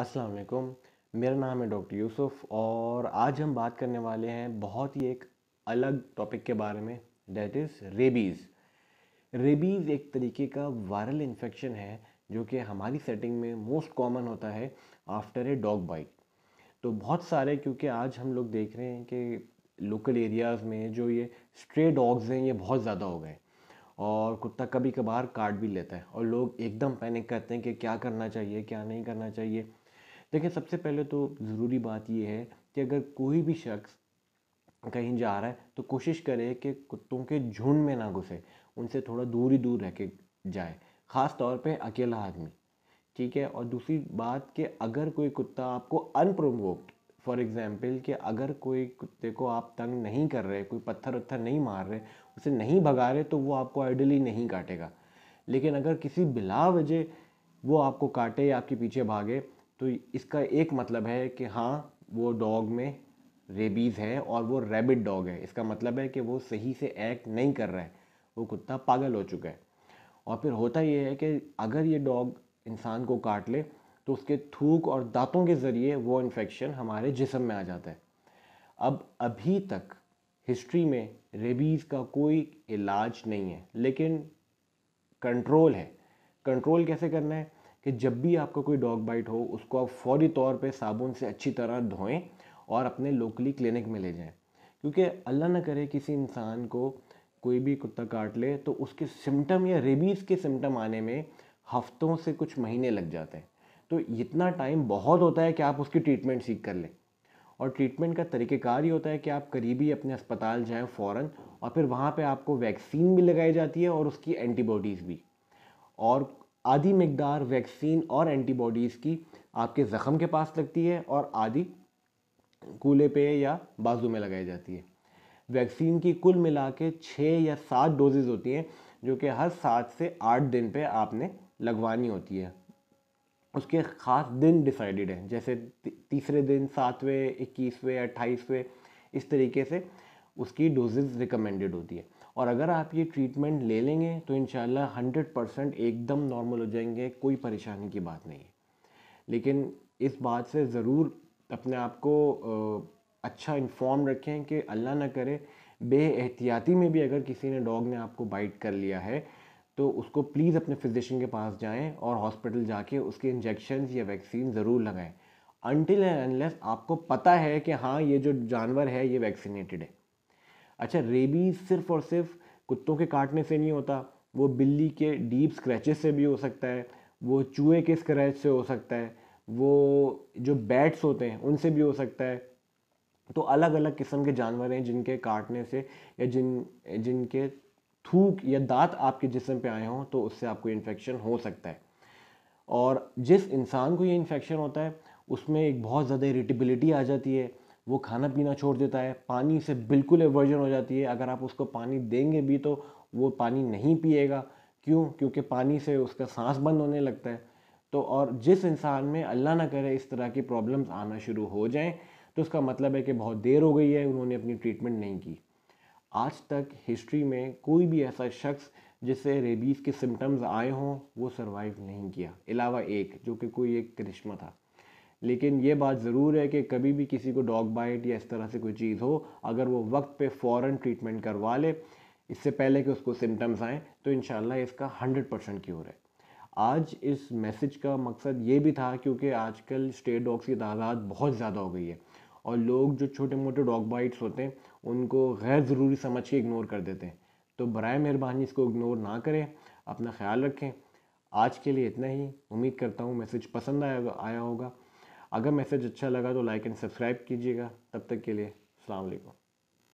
अस्सलाम वालेकुम मेरा नाम है डॉक्टर यूसुफ और आज हम बात करने वाले हैं बहुत ही एक अलग टॉपिक के बारे में डेट इज़ रेबीज़ रेबीज़ एक तरीके का वायरल इन्फेक्शन है जो कि हमारी सेटिंग में मोस्ट कॉमन होता है आफ्टर ए डॉग बाइट तो बहुत सारे क्योंकि आज हम लोग देख रहे हैं कि लोकल एरियाज़ में जो ये स्ट्रे डॉग्स हैं ये बहुत ज़्यादा हो गए और कुत्ता कभी कभार काट भी लेता है और लोग एकदम पैनिक करते हैं कि क्या करना चाहिए क्या नहीं करना चाहिए देखिए सबसे पहले तो ज़रूरी बात यह है कि अगर कोई भी शख्स कहीं जा रहा है तो कोशिश करे कि कुत्तों के झुंड में ना घुसे उनसे थोड़ा दूर ही दूर रह के जाए ख़ास तौर पे अकेला आदमी ठीक है और दूसरी बात कि अगर कोई कुत्ता आपको अनप्रोवोक्ड फॉर एग्ज़ाम्पल कि अगर कोई कुत्ते को आप तंग नहीं कर रहे कोई पत्थर उत्थर नहीं मार रहे उसे नहीं भगा रहे तो वो आपको आइडली नहीं काटेगा लेकिन अगर किसी बिला वजह वो आपको काटे या आपके पीछे भागे तो इसका एक मतलब है कि हाँ वो डॉग में रेबीज़ है और वो रैबिट डॉग है इसका मतलब है कि वो सही से एक्ट नहीं कर रहा है वो कुत्ता पागल हो चुका है और फिर होता ये है कि अगर ये डॉग इंसान को काट ले तो उसके थूक और दांतों के ज़रिए वो इन्फेक्शन हमारे जिसम में आ जाता है अब अभी तक हिस्ट्री में रेबीज़ का कोई इलाज नहीं है लेकिन कंट्रोल है कंट्रोल कैसे करना है कि जब भी आपका कोई डॉग बाइट हो उसको आप फौरी तौर पे साबुन से अच्छी तरह धोएं और अपने लोकली क्लिनिक में ले जाएं क्योंकि अल्लाह ना करे किसी इंसान को कोई भी कुत्ता काट ले तो उसके सिम्टम या रेबीज़ के सिम्टम आने में हफ्तों से कुछ महीने लग जाते हैं तो इतना टाइम बहुत होता है कि आप उसकी ट्रीटमेंट सीख कर लें और ट्रीटमेंट का तरीक़ेकार ही होता है कि आप करीबी अपने अस्पताल जाएँ फ़ौर और फिर वहाँ पर आपको वैक्सीन भी लगाई जाती है और उसकी एंटीबॉडीज़ भी और आधी मकदार वैक्सीन और एंटीबॉडीज़ की आपके ज़ख़म के पास लगती है और आधी कूले पे या बाजू में लगाई जाती है वैक्सीन की कुल मिला के छः या सात डोजेज़ होती हैं जो कि हर सात से आठ दिन पे आपने लगवानी होती है उसके ख़ास दिन डिसाइडेड हैं जैसे तीसरे दिन सातवें इक्कीसवें अट्ठाईसवें इस तरीके से उसकी डोजेज़ रिकमेंडेड होती है और अगर आप ये ट्रीटमेंट ले लेंगे तो इन हंड्रेड परसेंट एकदम नॉर्मल हो जाएंगे कोई परेशानी की बात नहीं है लेकिन इस बात से ज़रूर अपने आप को अच्छा इन्फॉर्म रखें कि अल्लाह ना करे एहतियाती में भी अगर किसी ने डॉग ने आपको बाइट कर लिया है तो उसको प्लीज़ अपने फ़िजिशियन के पास जाएं और हॉस्पिटल जाके उसके इंजेक्शन या वैक्सीन ज़रूर लगाएं अनटिल एंड अनलेस आपको पता है कि हाँ ये जो जानवर है ये वैक्सीनेटेड है अच्छा रेबीज सिर्फ और सिर्फ कुत्तों के काटने से नहीं होता वो बिल्ली के डीप स्क्रैचेस से भी हो सकता है वो चूहे के स्क्रैच से हो सकता है वो जो बैट्स होते हैं उनसे भी हो सकता है तो अलग अलग किस्म के जानवर हैं जिनके काटने से या जिन जिनके थूक या दांत आपके जिसम पे आए हों तो उससे आपको इन्फेक्शन हो सकता है और जिस इंसान को ये इन्फेक्शन होता है उसमें एक बहुत ज़्यादा इरिटेबिलिटी आ जाती है वो खाना पीना छोड़ देता है पानी से बिल्कुल एवर्जन हो जाती है अगर आप उसको पानी देंगे भी तो वो पानी नहीं पिएगा क्यों क्योंकि पानी से उसका सांस बंद होने लगता है तो और जिस इंसान में अल्लाह ना करे इस तरह की प्रॉब्लम्स आना शुरू हो जाएं तो उसका मतलब है कि बहुत देर हो गई है उन्होंने अपनी ट्रीटमेंट नहीं की आज तक हिस्ट्री में कोई भी ऐसा शख्स जिससे रेबीज़ के सिम्टम्स आए हों वो सर्वाइव नहीं किया अलावा एक जो कि कोई एक करिश्मा था लेकिन ये बात ज़रूर है कि कभी भी किसी को डॉग बाइट या इस तरह से कोई चीज़ हो अगर वो वक्त पे फ़ौर ट्रीटमेंट करवा ले इससे पहले कि उसको सिम्टम्स आएँ तो इन इसका हंड्रेड परसेंट क्योर है आज इस मैसेज का मकसद ये भी था क्योंकि आजकल स्टेट डॉग्स की तादाद बहुत ज़्यादा हो गई है और लोग जो छोटे मोटे डॉग बाइट्स होते हैं उनको गैर ज़रूरी समझ के इग्नोर कर देते हैं तो बर मेहरबानी इसको इग्नोर ना करें अपना ख्याल रखें आज के लिए इतना ही उम्मीद करता हूँ मैसेज पसंद आया आया होगा अगर मैसेज अच्छा लगा तो लाइक एंड सब्सक्राइब कीजिएगा तब तक के लिए अलैक्म